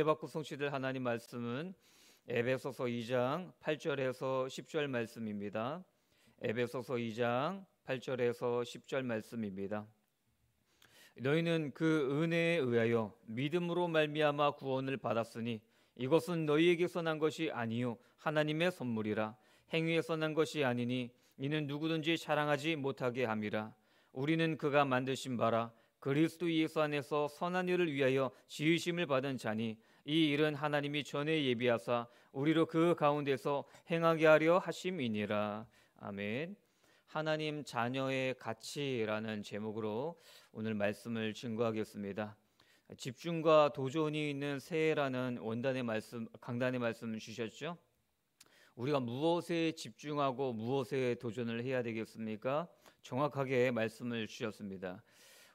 은혜 받고 성취될 하나님 말씀은 에베소서 2장 8절에서 10절 말씀입니다. 에베소서 2장 8절에서 10절 말씀입니다. 너희는 그 은혜에 의하여 믿음으로 말미암아 구원을 받았으니 이것은 너희에게서 난 것이 아니요 하나님의 선물이라 행위에서 난 것이 아니니 이는 누구든지 자랑하지 못하게 함이라 우리는 그가 만드신 바라 그리스도 예수 안에서 선한 일을 위하여 지으심을 받은 자니 이 일은 하나님이 전에 예비하사 우리로 그 가운데서 행하게 하려 하심이니라. 아멘. 하나님 자녀의 가치라는 제목으로 오늘 말씀을 증거하겠습니다. 집중과 도전이 있는 새해라는 원단의 말씀 강단의 말씀 주셨죠. 우리가 무엇에 집중하고 무엇에 도전을 해야 되겠습니까? 정확하게 말씀을 주셨습니다.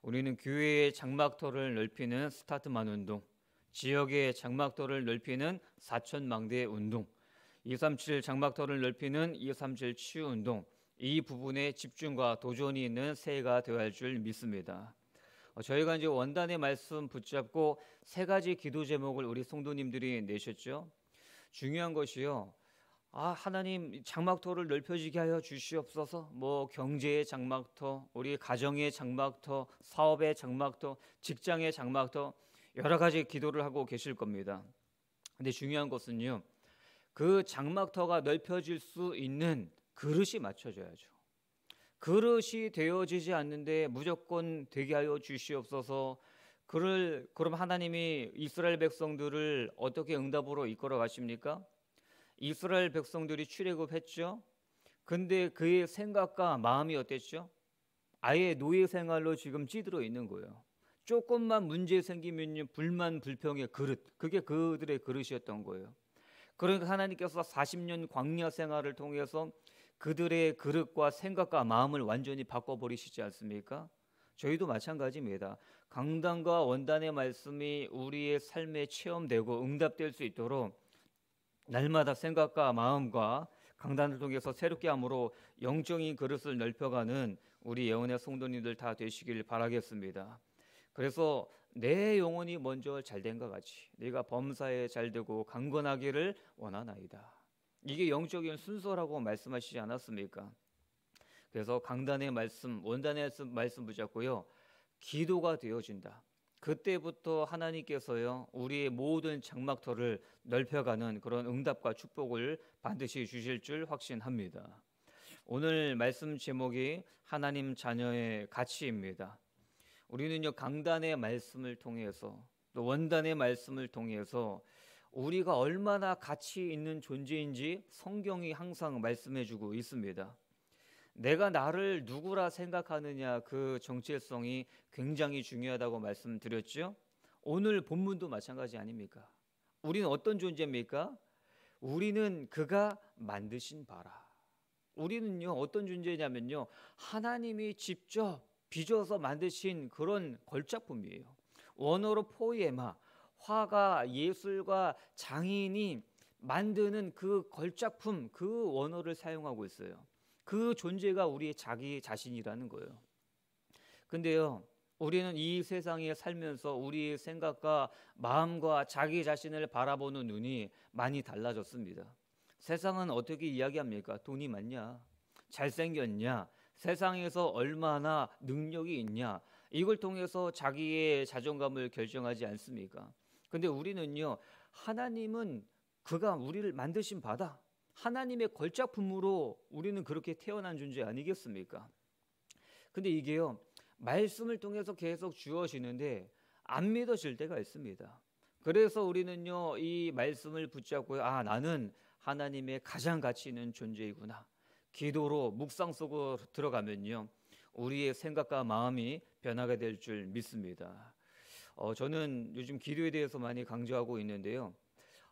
우리는 교회의 장막터를 넓히는 스타트만 운동, 지역의 장막터를 넓히는 사천망대 운동, 237 장막터를 넓히는 237 치유 운동 이 부분에 집중과 도전이 있는 새해가 되어야 할 줄 믿습니다. 어, 저희가 이제 원단의 말씀 붙잡고 세 가지 기도 제목을 우리 성도님들이 내셨죠. 중요한 것이요. 아, 하나님 장막터를 넓혀지게 하여 주시옵소서. 뭐 경제의 장막터, 우리 가정의 장막터, 사업의 장막터, 직장의 장막터 여러 가지 기도를 하고 계실 겁니다. 근데 중요한 것은요. 그 장막터가 넓혀질 수 있는 그릇이 맞춰져야죠. 그릇이 되어지지 않는데 무조건 되게 하여 주시옵소서. 그를 그럼 하나님이 이스라엘 백성들을 어떻게 응답으로 이끌어 가십니까? 이스라엘 백성들이 출애굽했죠. 근데 그의 생각과 마음이 어땠죠? 아예 노예 생활로 지금 찌들어 있는 거예요. 조금만 문제 생기면 불만 불평의 그릇 그게 그들의 그릇이었던 거예요. 그러니까 하나님께서 40년 광야 생활을 통해서 그들의 그릇과 생각과 마음을 완전히 바꿔버리시지 않습니까? 저희도 마찬가지입니다. 강단과 원단의 말씀이 우리의 삶에 체험되고 응답될 수 있도록 날마다 생각과 마음과 강단을 통해서 새롭게 함으로 영적인 그릇을 넓혀가는 우리 예언의 성도님들 다 되시길 바라겠습니다. 그래서 내 영혼이 먼저 잘된 것 같이 네가 범사에 잘되고 강건하기를 원하나이다. 이게 영적인 순서라고 말씀하시지 않았습니까? 그래서 강단의 말씀, 원단의 말씀 붙잡고요. 기도가 되어진다. 그때부터 하나님께서요 우리의 모든 장막터를 넓혀가는 그런 응답과 축복을 반드시 주실 줄 확신합니다. 오늘 말씀 제목이 하나님 자녀의 가치입니다. 우리는요 강단의 말씀을 통해서 또 원단의 말씀을 통해서 우리가 얼마나 가치 있는 존재인지 성경이 항상 말씀해주고 있습니다. 내가 나를 누구라 생각하느냐 그 정체성이 굉장히 중요하다고 말씀드렸죠. 오늘 본문도 마찬가지 아닙니까? 우리는 어떤 존재입니까? 우리는 그가 만드신 바라. 우리는요 어떤 존재냐면요 하나님이 직접 빚어서 만드신 그런 걸작품이에요. 원어로 포에마, 화가 예술가 장인이 만드는 그 걸작품 그 원어를 사용하고 있어요. 그 존재가 우리의 자기 자신이라는 거예요. 근데요, 우리는 이 세상에 살면서 우리의 생각과 마음과 자기 자신을 바라보는 눈이 많이 달라졌습니다. 세상은 어떻게 이야기합니까? 돈이 많냐? 잘생겼냐? 세상에서 얼마나 능력이 있냐 이걸 통해서 자기의 자존감을 결정하지 않습니까? 근데 우리는요 하나님은 그가 우리를 만드신 바다 하나님의 걸작품으로 우리는 그렇게 태어난 존재 아니겠습니까? 근데 이게요 말씀을 통해서 계속 주어지는데 안 믿어질 때가 있습니다. 그래서 우리는요 이 말씀을 붙잡고 아 나는 하나님의 가장 가치 있는 존재이구나. 기도로 묵상 속으로 들어가면요. 우리의 생각과 마음이 변하게 될 줄 믿습니다. 어, 저는 요즘 기도에 대해서 많이 강조하고 있는데요.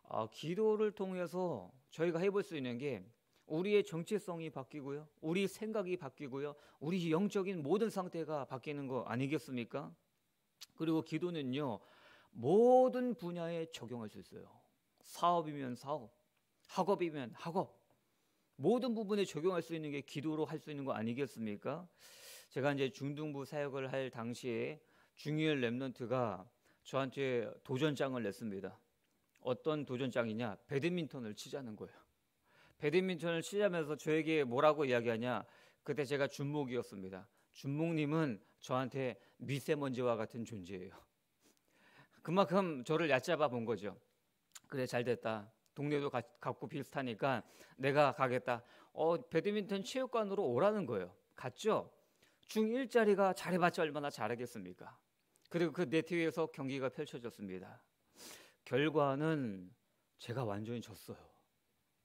어, 기도를 통해서 저희가 해볼 수 있는 게 우리의 정체성이 바뀌고요. 우리 생각이 바뀌고요. 우리 영적인 모든 상태가 바뀌는 거 아니겠습니까? 그리고 기도는요. 모든 분야에 적용할 수 있어요. 사업이면 사업, 학업이면 학업, 모든 부분에 적용할 수 있는 게 기도로 할 수 있는 거 아니겠습니까? 제가 이제 중등부 사역을 할 당시에 중일 랩런트가 저한테 도전장을 냈습니다. 어떤 도전장이냐? 배드민턴을 치자는 거예요. 배드민턴을 치자면서 저에게 뭐라고 이야기하냐? 그때 제가 준목이었습니다. 준목님은 저한테 미세먼지와 같은 존재예요. 그만큼 저를 얕잡아 본 거죠. 그래 잘 됐다. 동네도 가, 갖고 비슷하니까 내가 가겠다. 어, 배드민턴 체육관으로 오라는 거예요. 갔죠? 중1짜리가 잘해봤자 얼마나 잘하겠습니까? 그리고 그 네트 위에서 경기가 펼쳐졌습니다. 결과는 제가 완전히 졌어요.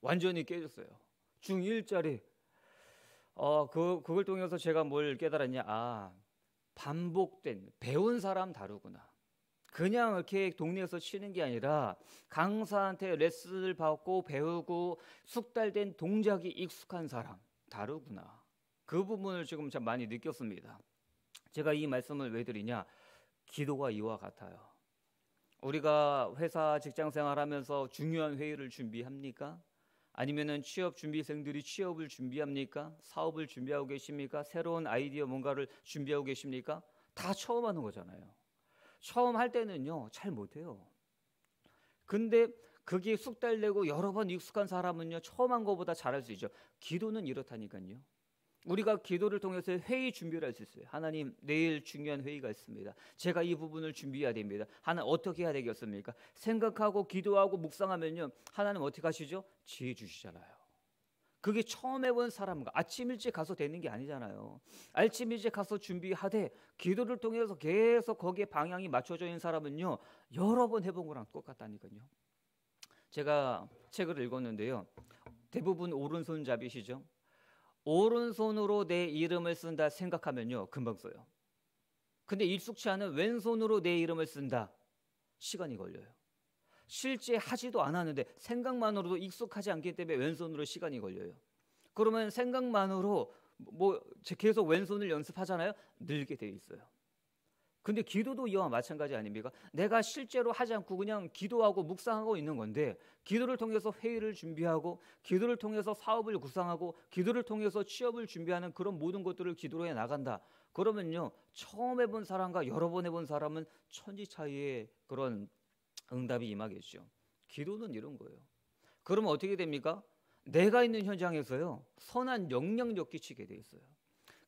완전히 깨졌어요. 중1짜리. 어, 그, 그걸 통해서 제가 뭘 깨달았냐. 아, 반복된, 배운 사람 다르구나. 그냥 이렇게 동네에서 쉬는게 아니라 강사한테 레슨을 받고 배우고 숙달된 동작이 익숙한 사람 다르구나. 그 부분을 지금 참 많이 느꼈습니다. 제가 이 말씀을 왜 드리냐? 기도가 이와 같아요. 우리가 회사 직장 생활하면서 중요한 회의를 준비합니까? 아니면은 취업 준비생들이 취업을 준비합니까? 사업을 준비하고 계십니까? 새로운 아이디어 뭔가를 준비하고 계십니까? 다 처음 하는 거잖아요. 처음 할 때는요, 잘 못해요. 근데 그게 숙달되고 여러 번 익숙한 사람은요, 처음 한것보다 잘할 수 있죠. 기도는 이렇다니까요. 우리가 기도를 통해서 회의 준비를 할 수 있어요. 하나님, 내일 중요한 회의가 있습니다. 제가 이 부분을 준비해야 됩니다. 하나 어떻게 해야 되겠습니까? 생각하고 기도하고 묵상하면요. 하나님 어떻게 하시죠? 지혜 주시잖아요. 그게 처음 에본 사람과 아침 일찍 가서 되는 게 아니잖아요. 아침 일찍 가서 준비하되 기도를 통해서 계속 거기에 방향이 맞춰져 있는 사람은요 여러 번 해본 거랑 똑같다니까요. 제가 책을 읽었는데요. 대부분 오른손잡이시죠? 오른손으로 내 이름을 쓴다 생각하면요 금방 써요. 근데 익숙치 않은 왼손으로 내 이름을 쓴다 시간이 걸려요. 실제 하지도 않았는데 생각만으로도 익숙하지 않기 때문에 왼손으로 시간이 걸려요. 그러면 생각만으로 뭐 계속 왼손을 연습하잖아요. 늘게 돼 있어요. 근데 기도도 이와 마찬가지 아닙니까? 내가 실제로 하지 않고 그냥 기도하고 묵상하고 있는 건데 기도를 통해서 회의를 준비하고 기도를 통해서 사업을 구상하고 기도를 통해서 취업을 준비하는 그런 모든 것들을 기도로 해 나간다. 그러면요 처음 해본 사람과 여러 번 해본 사람은 천지 차이의 그런 응답이 임하겠죠 기도는 이런 거예요. 그러면 어떻게 됩니까? 내가 있는 현장에서요. 선한 영향력 끼치게 돼 있어요.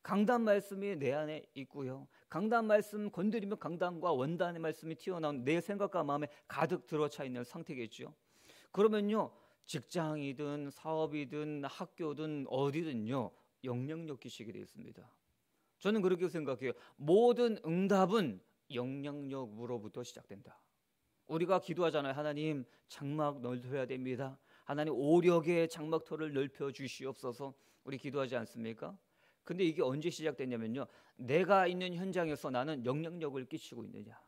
강단 말씀이 내 안에 있고요. 강단 말씀 건드리면 강단과 원단의 말씀이 튀어나온 내 생각과 마음에 가득 들어차 있는 상태겠죠. 그러면요. 직장이든 사업이든 학교든 어디든요. 영향력 끼치게 되어 있습니다. 저는 그렇게 생각해요. 모든 응답은 영향력으로부터 시작된다. 우리가 기도하잖아요. 하나님 장막 넓혀야 됩니다. 하나님 오력의 장막터를 넓혀 주시옵소서. 우리 기도하지 않습니까? 근데 이게 언제 시작됐냐면요. 내가 있는 현장에서 나는 영향력을 끼치고 있느냐.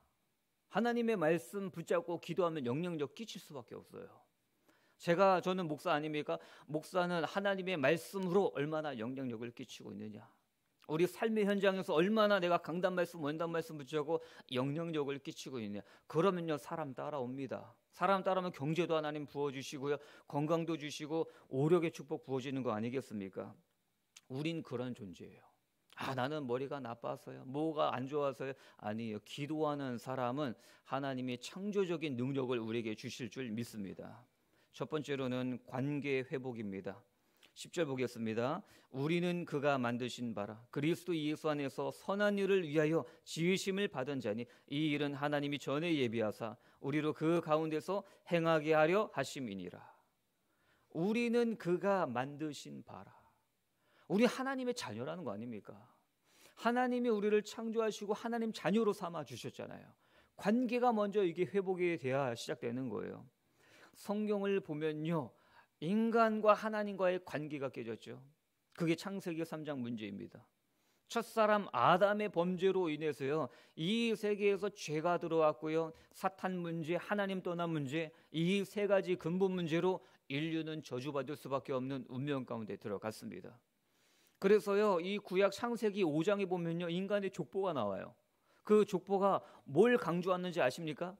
하나님의 말씀 붙잡고 기도하면 영향력 끼칠 수밖에 없어요. 제가 저는 목사 아닙니까? 목사는 하나님의 말씀으로 얼마나 영향력을 끼치고 있느냐. 우리 삶의 현장에서 얼마나 내가 강단 말씀, 원단 말씀 붙이고 영향력을 끼치고 있냐. 그러면요, 사람 따라옵니다. 사람 따라면 경제도 하나님 부어주시고요, 건강도 주시고, 오력의 축복 부어지는 거 아니겠습니까? 우린 그런 존재예요. 아, 나는 머리가 나빠서요. 뭐가 안 좋아서요. 아니요 기도하는 사람은 하나님이 창조적인 능력을 우리에게 주실 줄 믿습니다. 첫 번째로는 관계 회복입니다. 10절 보겠습니다. 우리는 그가 만드신 바라 그리스도 예수 안에서 선한 일을 위하여 지으심을 받은 자니 이 일은 하나님이 전에 예비하사 우리로 그 가운데서 행하게 하려 하심이니라. 우리는 그가 만드신 바라. 우리 하나님의 자녀라는 거 아닙니까? 하나님이 우리를 창조하시고 하나님 자녀로 삼아 주셨잖아요. 관계가 먼저 이게 회복에 대하 시작되는 거예요. 성경을 보면요. 인간과 하나님과의 관계가 깨졌죠. 그게 창세기 3장 문제입니다. 첫사람 아담의 범죄로 인해서요. 이 세계에서 죄가 들어왔고요. 사탄 문제, 하나님 떠난 문제, 이 세 가지 근본 문제로 인류는 저주받을 수밖에 없는 운명 가운데 들어갔습니다. 그래서요. 이 구약 창세기 5장에 보면요. 인간의 족보가 나와요. 그 족보가 뭘 강조하는지 아십니까?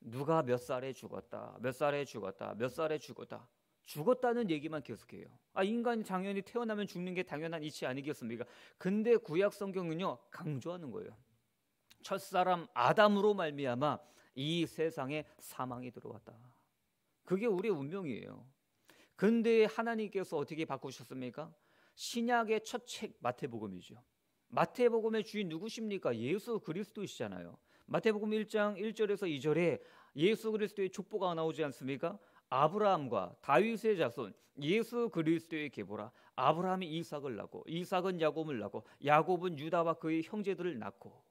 누가 몇 살에 죽었다. 몇 살에 죽었다. 몇 살에 죽었다. 죽었다는 얘기만 계속해요. 아, 인간이 당연히 태어나면 죽는 게 당연한 이치 아니겠습니까? 근데 구약 성경은요, 강조하는 거예요. 첫사람 아담으로 말미암아 이 세상에 사망이 들어왔다. 그게 우리의 운명이에요. 근데 하나님께서 어떻게 바꾸셨습니까? 신약의 첫 책 마태복음이죠. 마태복음의 주인 누구십니까? 예수 그리스도이시잖아요. 마태복음 1장 1절에서 2절에 예수 그리스도의 족보가 나오지 않습니까? 아브라함과 다윗의 자손 예수 그리스도의 계보라 아브라함이 이삭을 낳고 이삭은 야곱을 낳고 야곱은 유다와 그의 형제들을 낳고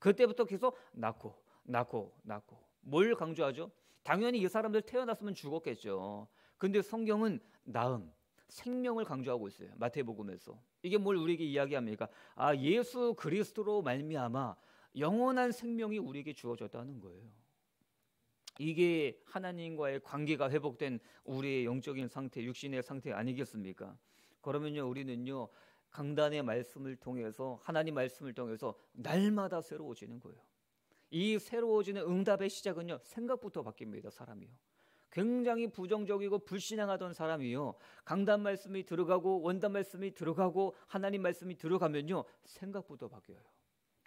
그때부터 계속 낳고 낳고 낳고 뭘 강조하죠? 당연히 이 사람들 태어났으면 죽었겠죠. 근데 성경은 나음 생명을 강조하고 있어요. 마태복음에서. 이게 뭘 우리에게 이야기합니까? 아, 예수 그리스도로 말미암아 영원한 생명이 우리에게 주어졌다는 거예요. 이게 하나님과의 관계가 회복된 우리의 영적인 상태, 육신의 상태 아니겠습니까? 그러면요, 우리는요, 강단의 말씀을 통해서, 하나님 말씀을 통해서 날마다 새로워지는 거예요. 이 새로워지는 응답의 시작은요, 생각부터 바뀝니다, 사람이요. 굉장히 부정적이고 불신앙하던 사람이요. 강단 말씀이 들어가고, 원단 말씀이 들어가고, 하나님 말씀이 들어가면요, 생각부터 바뀌어요.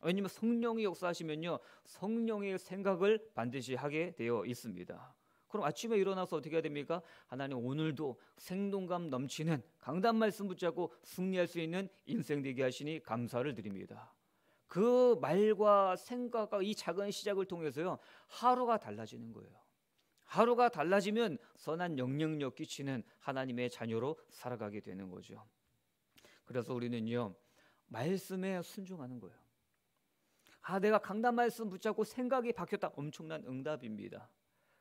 왜냐면 성령이 역사하시면요. 성령의 생각을 반드시 하게 되어 있습니다. 그럼 아침에 일어나서 어떻게 해야 됩니까? 하나님 오늘도 생동감 넘치는 강단 말씀 붙잡고 승리할 수 있는 인생 되게 하시니 감사를 드립니다. 그 말과 생각과 이 작은 시작을 통해서요. 하루가 달라지는 거예요. 하루가 달라지면 선한 영향력 끼치는 하나님의 자녀로 살아가게 되는 거죠. 그래서 우리는요. 말씀에 순종하는 거예요. 아, 내가 강단 말씀 붙잡고 생각이 바뀌었다. 엄청난 응답입니다.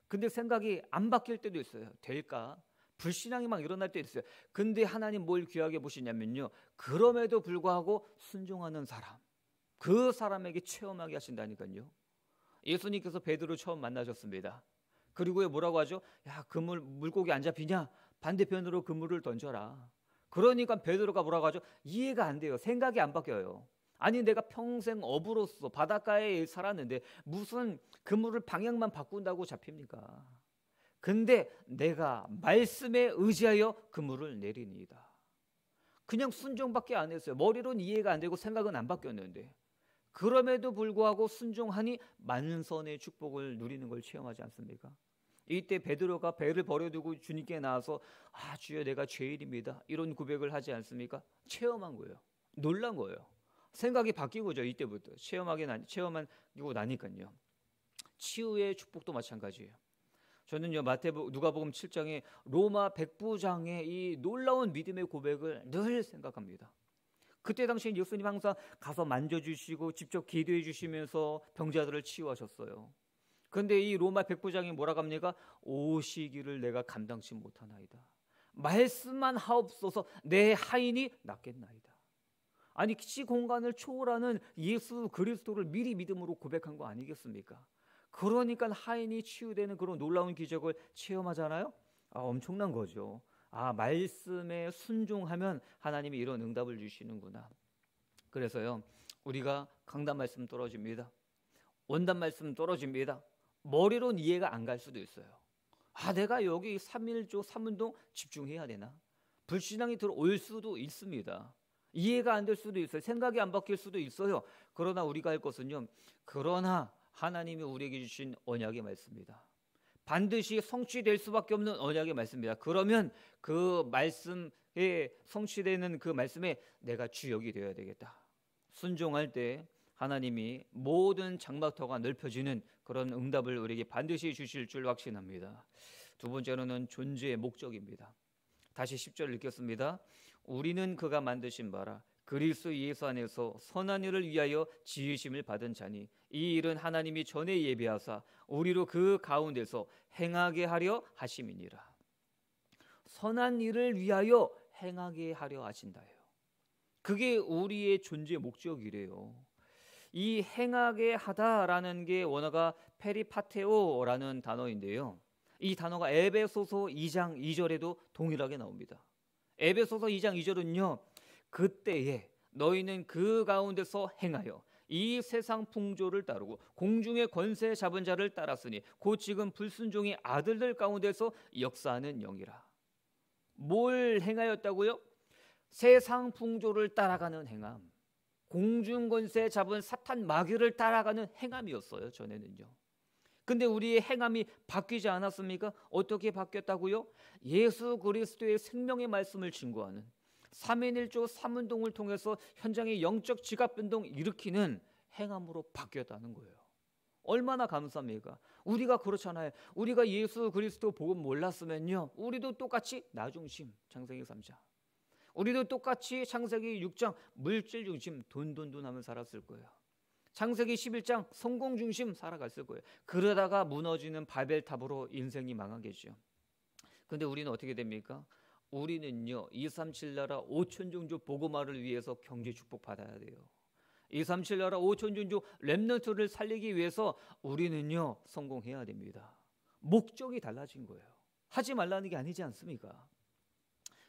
근데 생각이 안 바뀔 때도 있어요. 될까? 불신앙이 막 일어날 때 있어요. 근데 하나님 뭘 귀하게 보시냐면요. 그럼에도 불구하고 순종하는 사람. 그 사람에게 체험하게 하신다니까요. 예수님께서 베드로 처음 만나셨습니다. 그리고 뭐라고 하죠? 야, 그물 물고기 안 잡히냐? 반대편으로 그물을 던져라. 그러니까 베드로가 뭐라고 하죠? 이해가 안 돼요. 생각이 안 바뀌어요. 아니 내가 평생 어부로서 바닷가에 살았는데 무슨 그물을 방향만 바꾼다고 잡힙니까? 근데 내가 말씀에 의지하여 그물을 내리니이다. 그냥 순종밖에 안 했어요. 머리론 이해가 안 되고 생각은 안 바뀌었는데 그럼에도 불구하고 순종하니 만선의 축복을 누리는 걸 체험하지 않습니까? 이때 베드로가 배를 버려두고 주님께 나와서 아 주여 내가 죄인입니다 이런 고백을 하지 않습니까? 체험한 거예요. 놀란 거예요. 생각이 바뀌고죠. 이때부터 체험하게 나, 체험하고 한 나니까요. 치유의 축복도 마찬가지예요. 저는요 마태복 누가복음 7장에 로마 백부장의 이 놀라운 믿음의 고백을 늘 생각합니다. 그때 당시 에 예수님 항상 가서 만져주시고 직접 기도해 주시면서 병자들을 치유하셨어요. 그런데 이 로마 백부장이 뭐라고 합니까? 오시기를 내가 감당치 못하나이다. 말씀만 하옵소서 내 하인이 낫겠나이다. 아니 시 공간을 초월하는 예수 그리스도를 미리 믿음으로 고백한 거 아니겠습니까? 그러니까 하인이 치유되는 그런 놀라운 기적을 체험하잖아요. 아, 엄청난 거죠. 아 말씀에 순종하면 하나님이 이런 응답을 주시는구나. 그래서요 우리가 강단 말씀 떨어집니다. 원단 말씀 떨어집니다. 머리론 이해가 안 갈 수도 있어요. 아 내가 여기 3일조 3운동 집중해야 되나? 불신앙이 들어올 수도 있습니다. 이해가 안 될 수도 있어요. 생각이 안 바뀔 수도 있어요. 그러나 우리가 할 것은요. 그러나 하나님이 우리에게 주신 언약의 말씀입니다. 반드시 성취될 수밖에 없는 언약의 말씀입니다. 그러면 그 말씀에 성취되는 그 말씀에 내가 주역이 되어야 되겠다. 순종할 때 하나님이 모든 장막터가 넓혀지는 그런 응답을 우리에게 반드시 주실 줄 확신합니다. 두 번째로는 존재의 목적입니다. 다시 10절을 읽겠습니다. 우리는 그가 만드신 바라 그리스도 예수 안에서 선한 일을 위하여 지으심을 받은 자니 이 일은 하나님이 전에 예비하사 우리로 그 가운데서 행하게 하려 하심이니라. 선한 일을 위하여 행하게 하려 하신다요. 그게 우리의 존재 목적이래요. 이 행하게 하다라는 게 원어가 페리파테오라는 단어인데요. 이 단어가 에베소서 2장 2절에도 동일하게 나옵니다. 에베소서 2장 2절은요. 그때에 너희는 그 가운데서 행하여 이 세상 풍조를 따르고 공중의 권세 잡은 자를 따랐으니 곧 지금 불순종의 아들들 가운데서 역사하는 영이라. 뭘 행하였다고요? 세상 풍조를 따라가는 행함. 공중 권세 잡은 사탄 마귀를 따라가는 행함이었어요. 전에는요. 근데 우리의 행함이 바뀌지 않았습니까? 어떻게 바뀌었다고요? 예수 그리스도의 생명의 말씀을 증거하는 3인일조 3운동을 통해서 현장의 영적 지각 변동 일으키는 행함으로 바뀌었다는 거예요. 얼마나 감사합니까? 우리가 그렇잖아요. 우리가 예수 그리스도 복음 몰랐으면요. 우리도 똑같이 나중심 창세기 3자 우리도 똑같이 창세기 6장 물질 중심 돈돈돈 하면 살았을 거예요. 창세기 11장 성공 중심 살아갔을 거예요. 그러다가 무너지는 바벨탑으로 인생이 망하겠죠. 근데 우리는 어떻게 됩니까? 우리는요. 237 나라 5천 종족 보고마를 위해서 경제 축복 받아야 돼요. 237 나라 5천 종족 렘넌트를 살리기 위해서 우리는요. 성공해야 됩니다. 목적이 달라진 거예요. 하지 말라는 게 아니지 않습니까?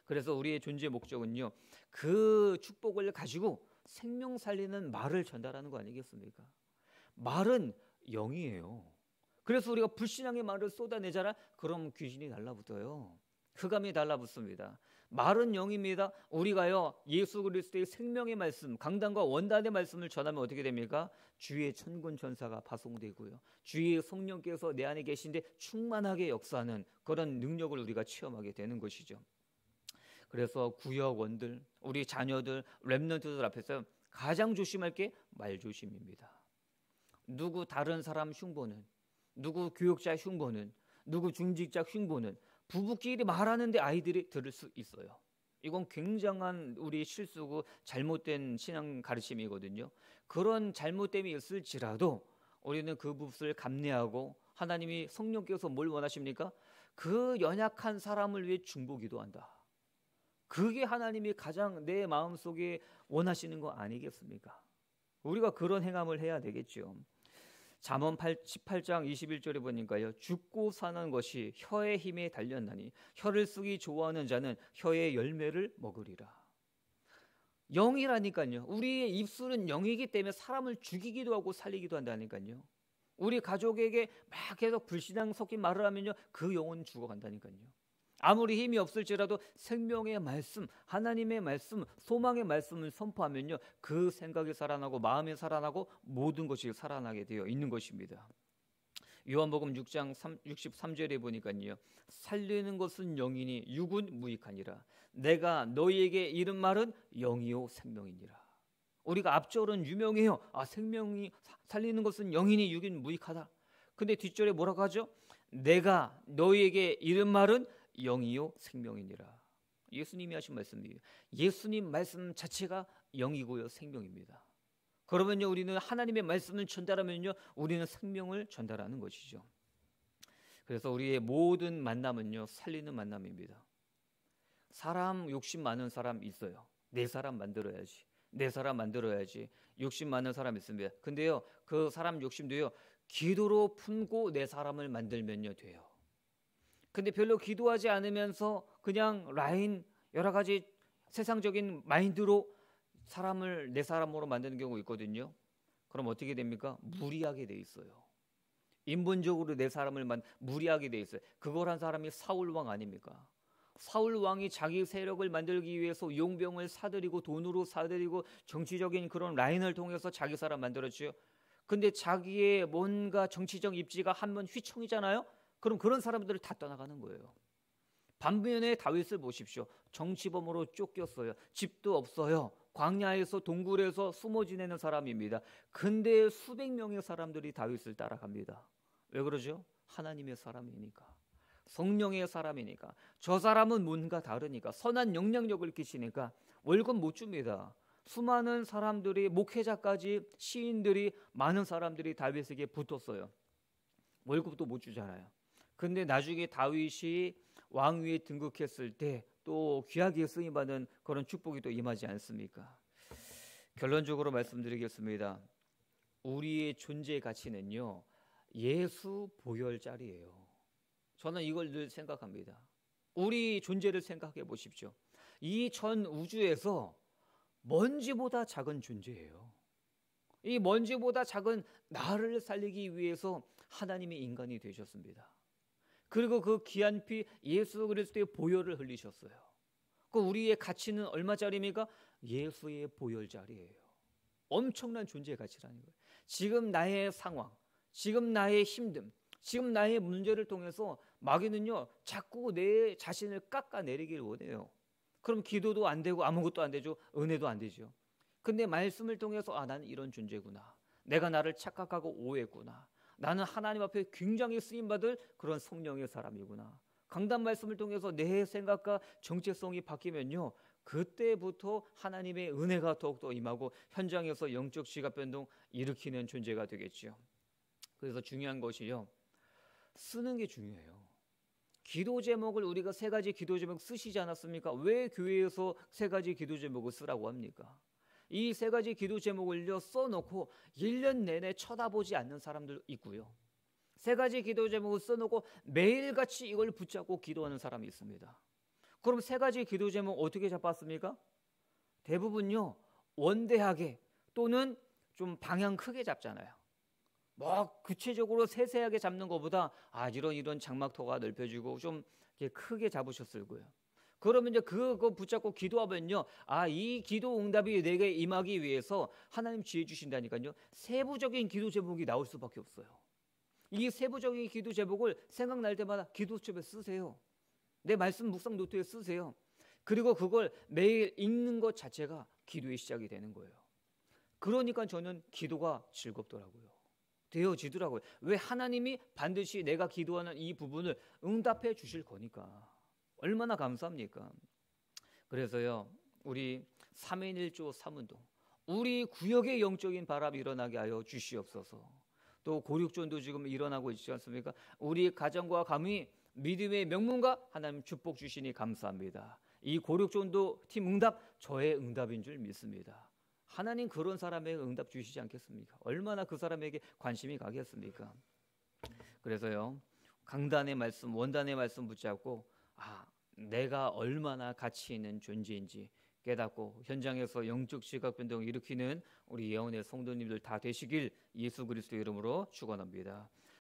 그래서 우리의 존재 목적은요. 그 축복을 가지고 생명 살리는 말을 전달하는 거 아니겠습니까? 말은 영이에요. 그래서 우리가 불신앙의 말을 쏟아내자라 그럼 귀신이 달라붙어요. 흑암이 달라붙습니다. 말은 영입니다. 우리가요 예수 그리스도의 생명의 말씀, 강단과 원단의 말씀을 전하면 어떻게 됩니까? 주의 천군 천사가 파송되고요. 주의 성령께서 내 안에 계신데 충만하게 역사하는 그런 능력을 우리가 체험하게 되는 것이죠. 그래서 구역원들, 우리 자녀들, 랩런트들 앞에서 가장 조심할 게 말조심입니다. 누구 다른 사람 흉보는, 누구 교육자 흉보는, 누구 중직자 흉보는 부부끼리 말하는데 아이들이 들을 수 있어요. 이건 굉장한 우리 실수고 잘못된 신앙 가르침이거든요. 그런 잘못됨이 있을지라도 우리는 그 붓을 감내하고 하나님이 성령께서 뭘 원하십니까? 그 연약한 사람을 위해 중보기도 한다. 그게 하나님이 가장 내 마음속에 원하시는 거 아니겠습니까? 우리가 그런 행함을 해야 되겠죠. 잠언 18장 21절에 보니까요. 죽고 사는 것이 혀의 힘에 달렸나니 혀를 쓰기 좋아하는 자는 혀의 열매를 먹으리라. 영이라니까요. 우리의 입술은 영이기 때문에 사람을 죽이기도 하고 살리기도 한다니까요. 우리 가족에게 막 계속 불신앙 섞인 말을 하면요. 그 영혼은 죽어간다니까요. 아무리 힘이 없을지라도 생명의 말씀, 하나님의 말씀, 소망의 말씀을 선포하면요. 그 생각이 살아나고 마음이 살아나고 모든 것이 살아나게 되어 있는 것입니다. 요한복음 6장 3, 63절에 보니까요. 살리는 것은 영이니 육은 무익하니라. 내가 너희에게 이른 말은 영이요 생명이니라. 우리가 앞절은 유명해요. 아, 생명이 살리는 것은 영이니 육인 무익하다. 근데 뒷절에 뭐라고 하죠? 내가 너희에게 이른 말은 영이요 생명이니라. 예수님이 하신 말씀이에요. 예수님 말씀 자체가 영이고요 생명입니다. 그러면요 우리는 하나님의 말씀을 전달하면요 우리는 생명을 전달하는 것이죠. 그래서 우리의 모든 만남은요 살리는 만남입니다. 사람 욕심 많은 사람 있어요. 내 사람 만들어야지. 내 사람 만들어야지. 욕심 많은 사람 있습니다. 근데요 그 사람 욕심도요 기도로 품고 내 사람을 만들면요 돼요. 근데 별로 기도하지 않으면서 그냥 라인 여러 가지 세상적인 마인드로 사람을 내 사람으로 만드는 경우 있거든요. 그럼 어떻게 됩니까? 무리하게 돼 있어요. 인본적으로 내 사람을 만 무리하게 돼 있어요. 그걸 한 사람이 사울 왕 아닙니까? 사울 왕이 자기 세력을 만들기 위해서 용병을 사들이고 돈으로 사들이고 정치적인 그런 라인을 통해서 자기 사람 만들었지요. 근데 자기의 뭔가 정치적 입지가 한 번 휘청이잖아요. 그럼 그런 사람들을 다 떠나가는 거예요. 반면에 다윗을 보십시오. 정치범으로 쫓겼어요. 집도 없어요. 광야에서 동굴에서 숨어 지내는 사람입니다. 근데 수백 명의 사람들이 다윗을 따라갑니다. 왜 그러죠? 하나님의 사람이니까. 성령의 사람이니까. 저 사람은 뭔가 다르니까. 선한 영향력을 끼치니까 월급 못 줍니다. 수많은 사람들이 목회자까지 시인들이 많은 사람들이 다윗에게 붙었어요. 월급도 못 주잖아요. 근데 나중에 다윗이 왕위에 등극했을 때 또 귀하게 쓰임 받은 그런 축복이 또 임하지 않습니까? 결론적으로 말씀드리겠습니다. 우리의 존재 가치는요. 예수 보혈자리예요. 저는 이걸 늘 생각합니다. 우리 존재를 생각해 보십시오. 이 전 우주에서 먼지보다 작은 존재예요. 이 먼지보다 작은 나를 살리기 위해서 하나님의 인간이 되셨습니다. 그리고 그 귀한 피 예수 그리스도의 보혈을 흘리셨어요. 그 우리의 가치는 얼마짜리입니까? 예수의 보혈자리예요. 엄청난 존재의 가치라는 거예요. 지금 나의 상황, 지금 나의 힘듦, 지금 나의 문제를 통해서 마귀는요 자꾸 내 자신을 깎아내리길 원해요. 그럼 기도도 안 되고 아무것도 안 되죠. 은혜도 안 되죠. 근데 말씀을 통해서 아 나는 이런 존재구나. 내가 나를 착각하고 오해구나. 나는 하나님 앞에 굉장히 쓰임받을 그런 성령의 사람이구나. 강단 말씀을 통해서 내 생각과 정체성이 바뀌면요. 그때부터 하나님의 은혜가 더욱더 임하고 현장에서 영적 시각 변동 일으키는 존재가 되겠지요. 그래서 중요한 것이요. 쓰는 게 중요해요. 기도 제목을 우리가 세 가지 기도 제목 쓰시지 않았습니까? 왜 교회에서 세 가지 기도 제목을 쓰라고 합니까? 이세 가지 기도 제목을요 써놓고 1년 내내 쳐다보지 않는 사람들 있고요. 세 가지 기도 제목을 써놓고 매일같이 이걸 붙잡고 기도하는 사람이 있습니다. 그럼 세 가지 기도 제목 어떻게 잡았습니까? 대부분요 원대하게 또는 좀 방향 크게 잡잖아요. 막 구체적으로 세세하게 잡는 것보다 아 이런 이런 장막터가 넓혀지고 좀 크게 잡으셨을 거예요. 그러면 이제 그거 붙잡고 기도하면요. 아, 이 기도 응답이 내게 임하기 위해서 하나님 지혜 주신다니까요. 세부적인 기도 제목이 나올 수밖에 없어요. 이 세부적인 기도 제목을 생각날 때마다 기도첩에 쓰세요. 내 말씀 묵상 노트에 쓰세요. 그리고 그걸 매일 읽는 것 자체가 기도의 시작이 되는 거예요. 그러니까 저는 기도가 즐겁더라고요. 되어지더라고요. 왜 하나님이 반드시 내가 기도하는 이 부분을 응답해 주실 거니까. 얼마나 감사합니까? 그래서요, 우리 3인일조 사문도 우리 구역의 영적인 바람이 일어나게 하여 주시옵소서. 또 고륙전도 지금 일어나고 있지 않습니까? 우리 가정과 감히 믿음의 명문과 하나님 축복 주시니 감사합니다. 이 고륙전도 팀 응답 저의 응답인 줄 믿습니다. 하나님 그런 사람에게 응답 주시지 않겠습니까? 얼마나 그 사람에게 관심이 가겠습니까? 그래서요 강단의 말씀, 원단의 말씀 붙잡고 아, 내가 얼마나 가치 있는 존재인지 깨닫고 현장에서 영적 시각 변동을 일으키는 우리 예언의 성도님들 다 되시길 예수 그리스도 이름으로 축원합니다.